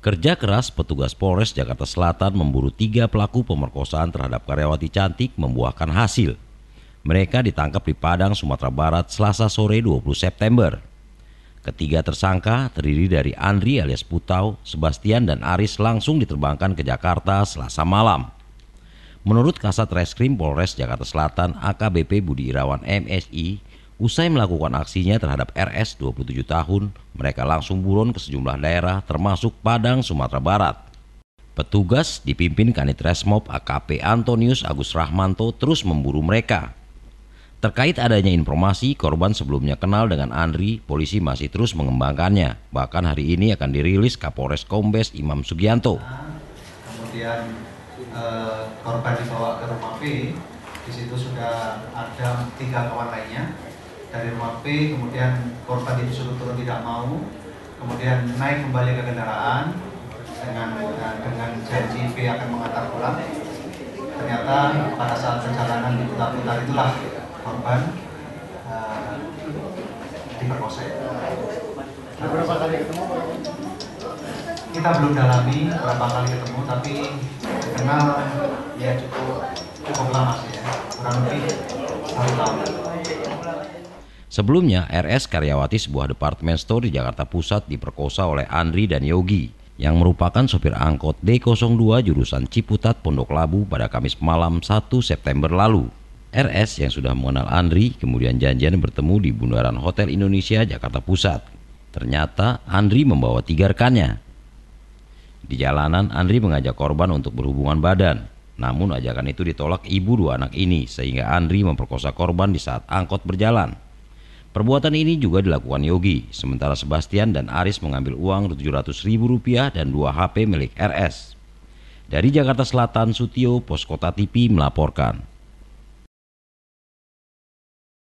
Kerja keras petugas Polres Jakarta Selatan memburu tiga pelaku pemerkosaan terhadap karyawati cantik membuahkan hasil. Mereka ditangkap di Padang, Sumatera Barat selasa sore 20 September. Ketiga tersangka terdiri dari Andri alias Putau, Sebastian dan Aris langsung diterbangkan ke Jakarta selasa malam. Menurut Kasat Reskrim Polres Jakarta Selatan AKBP Budi Irawan MSI, Usai melakukan aksinya terhadap RS 27 tahun, mereka langsung buron ke sejumlah daerah termasuk Padang, Sumatera Barat. Petugas dipimpin Kanit Resmob AKP Antonius Agus Rahmanto terus memburu mereka. Terkait adanya informasi korban sebelumnya kenal dengan Andri, polisi masih terus mengembangkannya. Bahkan hari ini akan dirilis Kapolres Kombes Imam Sugianto. Kemudian eh, korban dibawa ke rumah B, di situ sudah ada tiga kawan lainnya dari rumah P, kemudian korban itu suruh turun tidak mau, kemudian naik kembali ke kendaraan dengan eh, dengan janji P akan mengantar pulang. Ternyata pada saat perjalanan di putar-putar itulah korban uh, diperkosa. Berapa kali ketemu? Kita belum dalami berapa kali ketemu, tapi kenal ya cukup cukup lama sih ya, kurang lebih satu tahun. Sebelumnya, RS karyawati sebuah departemen store di Jakarta Pusat diperkosa oleh Andri dan Yogi yang merupakan sopir angkot D02 jurusan Ciputat Pondok Labu pada Kamis malam 1 September lalu. RS yang sudah mengenal Andri kemudian janjian bertemu di Bundaran Hotel Indonesia Jakarta Pusat. Ternyata Andri membawa tiga rekannya. Di jalanan Andri mengajak korban untuk berhubungan badan. Namun ajakan itu ditolak ibu dua anak ini sehingga Andri memperkosa korban di saat angkot berjalan. Perbuatan ini juga dilakukan Yogi, sementara Sebastian dan Aris mengambil uang Rp700.000 dan dua HP milik RS. Dari Jakarta Selatan, Sutio, Poskota TV melaporkan.